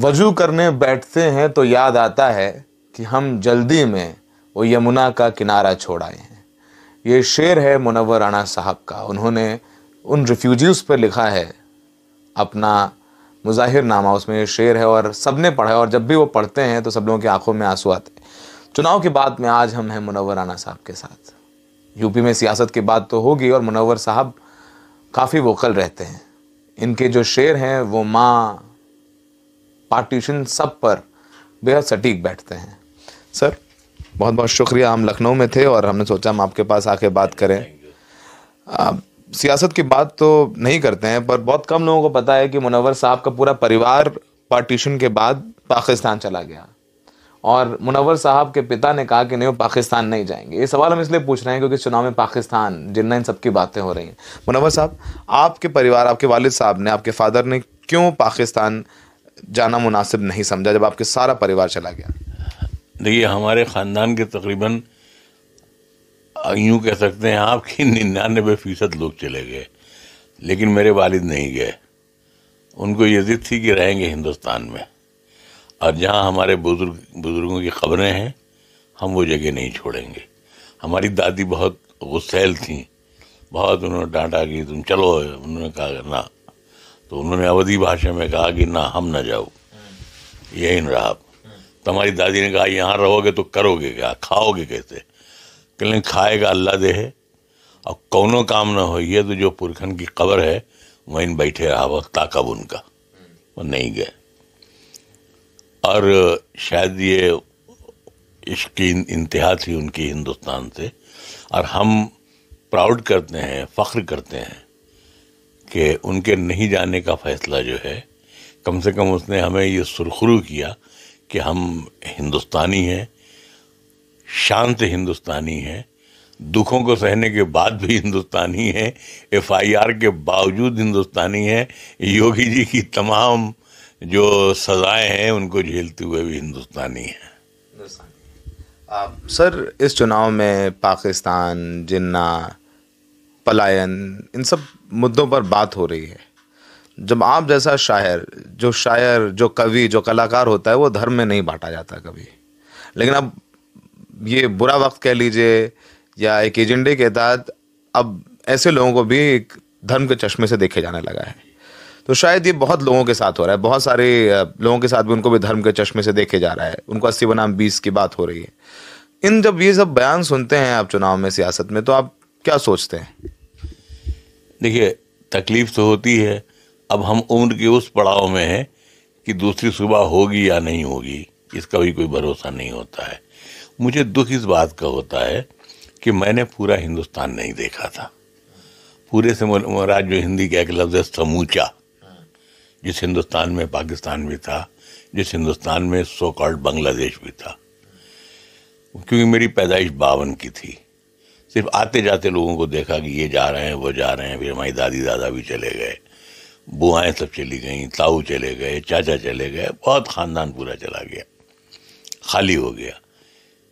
वजू करने बैठते हैं तो याद आता है कि हम जल्दी में वो यमुना का किनारा छोड़ आए हैं ये शेर है मुनवर राणा साहब का उन्होंने उन रिफ्यूजीज़ पर लिखा है अपना मुजाहिर नामा उसमें ये शेर है और सब ने पढ़ा है और जब भी वो पढ़ते हैं तो सब लोगों की आंखों में आंसू आते हैं चुनाव की बात में आज हम हैं मुनवर राना साहब के साथ यूपी में सियासत की बात तो होगी और मुनवर साहब काफ़ी वोकल रहते हैं इनके जो शेर हैं वो माँ पार्टीशन सब पर बेहद सटीक बैठते हैं सर बहुत बहुत शुक्रिया हम लखनऊ में थे और हमने सोचा हम आपके पास आके बात करें सियासत की बात तो नहीं करते हैं पर बहुत कम लोगों को पता है कि मुनवर साहब का पूरा परिवार पार्टीशन के बाद पाकिस्तान चला गया और मुनवर साहब के पिता ने कहा कि नहीं वो पाकिस्तान नहीं जाएंगे ये सवाल हम इसलिए पूछ रहे हैं क्योंकि चुनाव में पाकिस्तान जिन्ना इन सबकी बातें हो रही हैं मुनवर साहब आपके परिवार आपके वालिद साहब ने आपके फादर ने क्यों पाकिस्तान जाना मुनासिब नहीं समझा जब आपके सारा परिवार चला गया देखिए हमारे ख़ानदान के तकरीबन यूँ कह सकते हैं आपके निन्यानबे फ़ीसद लोग चले गए लेकिन मेरे वालिद नहीं गए उनको ये जिद थी कि रहेंगे हिंदुस्तान में और जहाँ हमारे बुजुर्ग बुज़ुर्गों की खबरें हैं हम वो जगह नहीं छोड़ेंगे हमारी दादी बहुत गुस्सेल थी बहुत उन्होंने डांटा कि तुम चलो उन्होंने कहा ना तो उन्होंने अवधि भाषा में कहा कि ना हम ना जाओ यही रहा आप तुम्हारी दादी ने कहा यहाँ रहोगे तो करोगे क्या खाओगे कैसे लेकिन खाएगा अल्लाह दे है और कौनो काम ना हो ये तो जो पुरखन की कबर है वहीं बैठे रहा वक्ता कब उनका वो नहीं गए और शायद ये इश्क इंतहा थी उनकी हिंदुस्तान से और हम प्राउड करते हैं फ़ख्र करते हैं कि उनके नहीं जाने का फैसला जो है कम से कम उसने हमें ये सुरखरू किया कि हम हिंदुस्तानी हैं शांत हिंदुस्तानी हैं दुखों को सहने के बाद भी हिंदुस्तानी हैं एफआईआर के बावजूद हिंदुस्तानी हैं योगी जी की तमाम जो सजाएं हैं उनको झेलते हुए भी हिंदुस्तानी हैं सर इस चुनाव में पाकिस्तान जिन्ना पलायन इन सब मुद्दों पर बात हो रही है जब आप जैसा शायर जो शायर जो कवि जो कलाकार होता है वो धर्म में नहीं बांटा जाता कभी लेकिन अब ये बुरा वक्त कह लीजिए या एक एजेंडे के तहत अब ऐसे लोगों को भी धर्म के चश्मे से देखे जाने लगा है तो शायद ये बहुत लोगों के साथ हो रहा है बहुत सारे लोगों के साथ भी उनको भी धर्म के चश्मे से देखे जा रहा है उनको अस्सी बनाम बीस की बात हो रही है इन जब ये सब बयान सुनते हैं आप चुनाव में सियासत में तो आप क्या सोचते हैं देखिए तकलीफ तो होती है अब हम उम्र के उस पड़ाव में हैं कि दूसरी सुबह होगी या नहीं होगी इसका भी कोई भरोसा नहीं होता है मुझे दुख इस बात का होता है कि मैंने पूरा हिंदुस्तान नहीं देखा था पूरे से महाराज जो हिंदी का एक लफ्ज़ है समूचा जिस हिंदुस्तान में पाकिस्तान भी था जिस हिंदुस्तान में सो कॉल्ड बांग्लादेश भी था क्योंकि मेरी पैदाइश बावन की थी सिर्फ आते जाते लोगों को देखा कि ये जा रहे हैं वो जा रहे हैं फिर हमारी दादी दादा भी चले गए बुआएं सब चली गईं ताऊ चले गए चाचा चले गए बहुत ख़ानदान पूरा चला गया खाली हो गया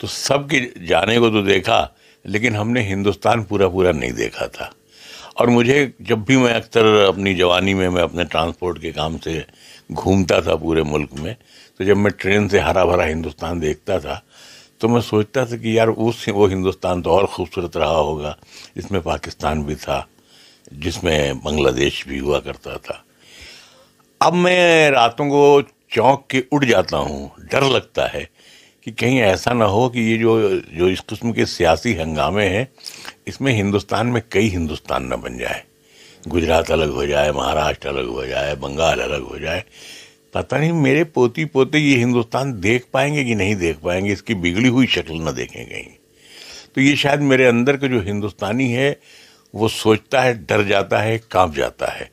तो सबके जाने को तो देखा लेकिन हमने हिंदुस्तान पूरा पूरा नहीं देखा था और मुझे जब भी मैं अक्सर अपनी जवानी में मैं अपने ट्रांसपोर्ट के काम से घूमता था पूरे मुल्क में तो जब मैं ट्रेन से हरा भरा हिंदुस्तान देखता था तो मैं सोचता था कि यार उस वो हिंदुस्तान तो और खूबसूरत रहा होगा इसमें पाकिस्तान भी था जिसमें बांग्लादेश भी हुआ करता था अब मैं रातों को चौंक के उड़ जाता हूँ डर लगता है कि कहीं ऐसा ना हो कि ये जो जो इस किस्म के सियासी हंगामे हैं इसमें हिंदुस्तान में कई हिंदुस्तान ना बन जाए गुजरात अलग हो जाए महाराष्ट्र अलग हो जाए बंगाल अलग हो जाए पता नहीं मेरे पोती पोते ये हिंदुस्तान देख पाएंगे कि नहीं देख पाएंगे इसकी बिगड़ी हुई शक्ल ना देखें कहीं तो ये शायद मेरे अंदर का जो हिंदुस्तानी है वो सोचता है डर जाता है कांप जाता है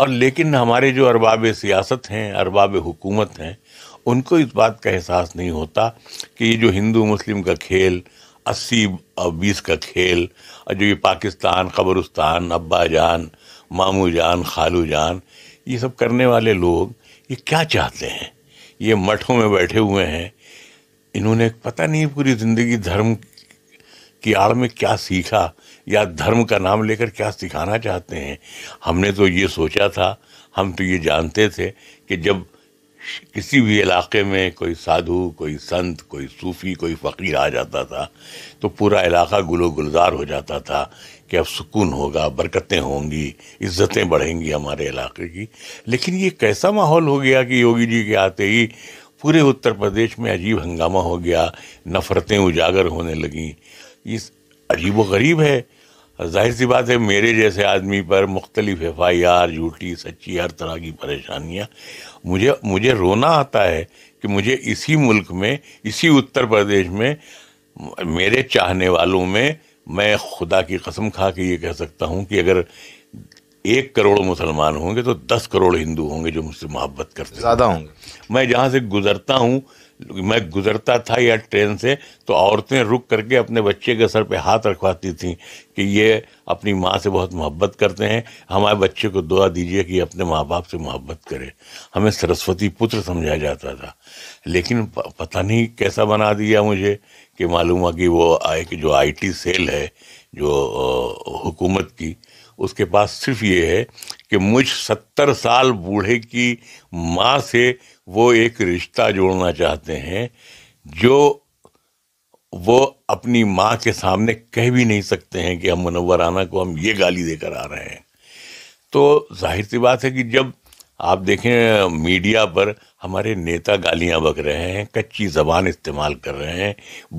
और लेकिन हमारे जो अरबाब सियासत हैं अरबाब हुकूमत हैं उनको इस बात का एहसास नहीं होता कि ये जो हिंदू मुस्लिम का खेल अस्सी और बीस का खेल और जो ये पाकिस्तान कब्रस्तान अब्बा जान मामू जान खालू जान ये सब करने वाले लोग ये क्या चाहते हैं ये मठों में बैठे हुए हैं इन्होंने पता नहीं पूरी ज़िंदगी धर्म की आड़ में क्या सीखा या धर्म का नाम लेकर क्या सिखाना चाहते हैं हमने तो ये सोचा था हम तो ये जानते थे कि जब किसी भी इलाके में कोई साधु कोई संत कोई सूफ़ी कोई फ़कीर आ जाता था तो पूरा इलाका गुलो गुलजार हो जाता था कि अब सुकून होगा बरकतें होंगी इज्जतें बढ़ेंगी हमारे इलाके की लेकिन ये कैसा माहौल हो गया कि योगी जी के आते ही पूरे उत्तर प्रदेश में अजीब हंगामा हो गया नफ़रतें उजागर होने लगीं इस अजीब गरीब है जाहिर सी बात है मेरे जैसे आदमी पर मुख्तलिफ एफ आई आर झूठी सच्ची हर तरह की परेशानियाँ मुझे मुझे रोना आता है कि मुझे इसी मुल्क में इसी उत्तर प्रदेश में मेरे चाहने वालों में मैं खुदा की कसम खा के ये कह सकता हूँ कि अगर एक करोड़ मुसलमान होंगे तो दस करोड़ हिंदू होंगे जो मुझसे मोहब्बत करते ज़्यादा होंगे मैं जहाँ से गुजरता हूँ मैं गुजरता था या ट्रेन से तो औरतें रुक करके अपने बच्चे के सर पे हाथ रखवाती थीं कि ये अपनी माँ से बहुत मोहब्बत करते हैं हमारे बच्चे को दुआ दीजिए कि अपने माँ बाप से मोहब्बत करे हमें सरस्वती पुत्र समझा जाता था लेकिन पता नहीं कैसा बना दिया मुझे कि मालूम हुआ कि वो एक जो आईटी सेल है जो हुकूमत की उसके पास सिर्फ ये है कि मुझ सत्तर साल बूढ़े की माँ से वो एक रिश्ता जोड़ना चाहते हैं जो वो अपनी माँ के सामने कह भी नहीं सकते हैं कि हम मुनवर आना को हम ये गाली देकर आ रहे हैं तो जाहिर सी बात है कि जब आप देखें मीडिया पर हमारे नेता गालियाँ बक रहे हैं कच्ची ज़बान इस्तेमाल कर रहे हैं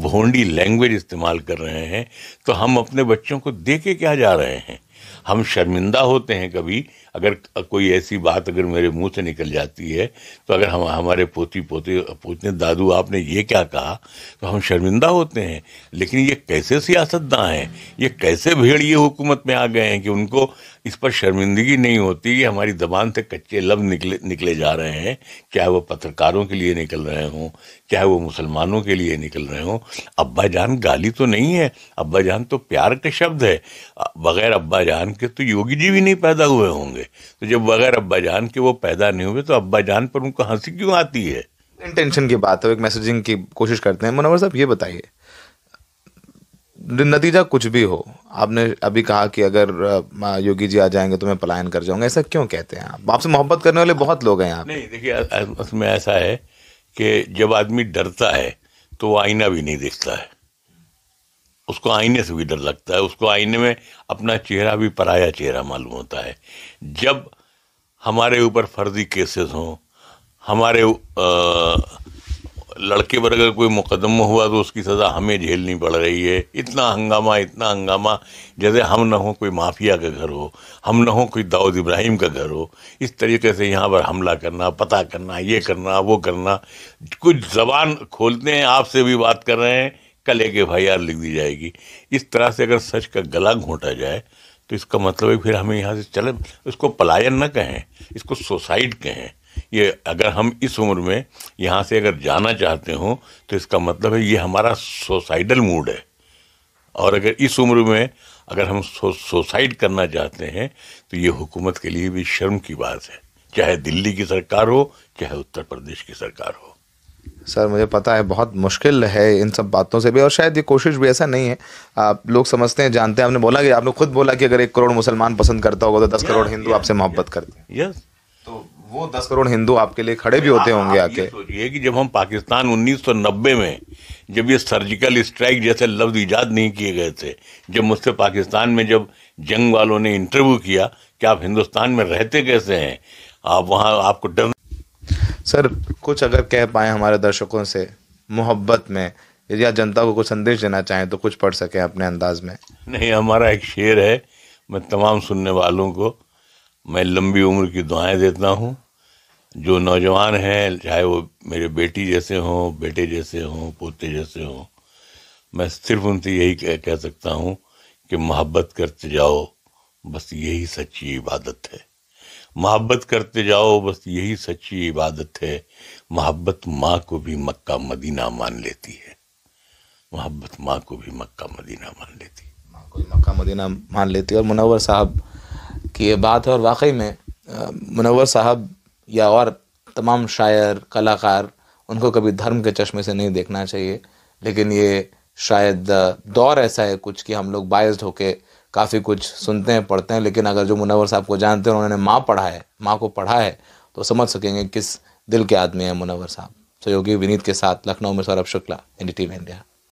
भोंडी लैंग्वेज इस्तेमाल कर रहे हैं तो हम अपने बच्चों को दे के क्या जा रहे हैं हम शर्मिंदा होते हैं कभी अगर कोई ऐसी बात अगर मेरे मुंह से निकल जाती है तो अगर हम हमारे पोती पोते पोते दादू आपने ये क्या कहा तो हम शर्मिंदा होते हैं लेकिन ये कैसे सियासतदान हैं ये कैसे भेड़िए हुकूमत में आ गए हैं कि उनको इस पर शर्मिंदगी नहीं होती कि हमारी जबान से कच्चे लब निकले निकले जा रहे हैं चाहे वो पत्रकारों के लिए निकल रहे हों चाहे वो मुसलमानों के लिए निकल रहे हों अब्बा जान गाली तो नहीं है अब्बा जान तो प्यार के शब्द है बगैर अब्बा जान के तो योगी जी भी नहीं पैदा हुए होंगे तो जब बगैर अब्बा जान के वो पैदा नहीं हुए तो अब्बा जान पर उनको हंसी क्यों आती है इंटेंशन की बात है एक मैसेजिंग की कोशिश करते हैं मनोहर साहब ये बताइए नतीजा कुछ भी हो आपने अभी कहा कि अगर योगी जी आ जाएंगे तो मैं पलायन कर जाऊंगा ऐसा क्यों कहते हैं आप आपसे मोहब्बत करने वाले बहुत लोग हैं यहाँ नहीं देखिए उसमें ऐसा है कि जब आदमी डरता है तो वो आईना भी नहीं देखता है उसको आईने से भी डर लगता है उसको आईने में अपना चेहरा भी पराया चेहरा मालूम होता है जब हमारे ऊपर फर्जी केसेस हों हमारे आ, लड़के पर अगर कोई मुकदमा हुआ तो उसकी सज़ा हमें झेलनी पड़ रही है इतना हंगामा इतना हंगामा जैसे हम ना हो कोई माफिया का घर हो हम ना हो कोई दाऊद इब्राहिम का घर हो इस तरीके से यहाँ पर हमला करना पता करना ये करना वो करना कुछ जबान खोलते हैं आपसे भी बात कर रहे हैं कल एक एफ लिख दी जाएगी इस तरह से अगर सच का गला घोटा जाए तो इसका मतलब है फिर हमें यहाँ से चले इसको पलायन न कहें इसको सुसाइड कहें ये अगर हम इस उम्र में यहाँ से अगर जाना चाहते हो तो इसका मतलब है ये हमारा सुसाइडल मूड है और अगर इस उम्र में अगर हम सो, करना चाहते हैं तो ये हुकूमत के लिए भी शर्म की बात है चाहे दिल्ली की सरकार हो चाहे उत्तर प्रदेश की सरकार हो सर मुझे पता है बहुत मुश्किल है इन सब बातों से भी और शायद ये कोशिश भी ऐसा नहीं है आप लोग समझते हैं जानते हैं आपने बोला कि आपने खुद बोला कि अगर एक करोड़ मुसलमान पसंद करता होगा तो दस करोड़ हिंदू आपसे मोहब्बत करते हैं यस तो वो दस करोड़ हिंदू आपके लिए खड़े भी होते होंगे आके ये कि जब हम पाकिस्तान उन्नीस में जब ये सर्जिकल स्ट्राइक जैसे लफ्ज ईजाद नहीं किए गए थे जब मुझसे पाकिस्तान में जब जंग वालों ने इंटरव्यू किया कि आप हिंदुस्तान में रहते कैसे हैं आप वहाँ आपको डर सर कुछ अगर कह पाए हमारे दर्शकों से मोहब्बत में या जनता को कुछ संदेश देना चाहें तो कुछ पढ़ सकें अपने अंदाज में नहीं हमारा एक शेर है मैं तमाम सुनने वालों को मैं लंबी उम्र की दुआएं देता हूँ जो नौजवान हैं चाहे वो मेरे बेटी जैसे हों बेटे जैसे हों पोते जैसे हों मैं सिर्फ उनसे यही कह, कह सकता हूँ कि मोहब्बत करते जाओ बस यही सच्ची इबादत है मोहब्बत करते जाओ बस यही सच्ची इबादत है मोहब्बत माँ को भी मक्का मदीना मान लेती है मोहब्बत माँ को भी मक्का मदीना मान लेती है माँ को भी मक्का मदीना मान लेती है और मुनवर साहब की ये बात है और वाकई में मुनवर साहब या और तमाम शायर कलाकार उनको कभी धर्म के चश्मे से नहीं देखना चाहिए लेकिन ये शायद दौर ऐसा है कुछ कि हम लोग बायस्ड होके काफ़ी कुछ सुनते हैं पढ़ते हैं लेकिन अगर जो मुनवर साहब को जानते हैं उन्होंने माँ पढ़ा है माँ को पढ़ा है तो समझ सकेंगे किस दिल के आदमी हैं मुनवर साहब सहयोगी विनीत के साथ लखनऊ में सौरभ शुक्ला एन इंडिया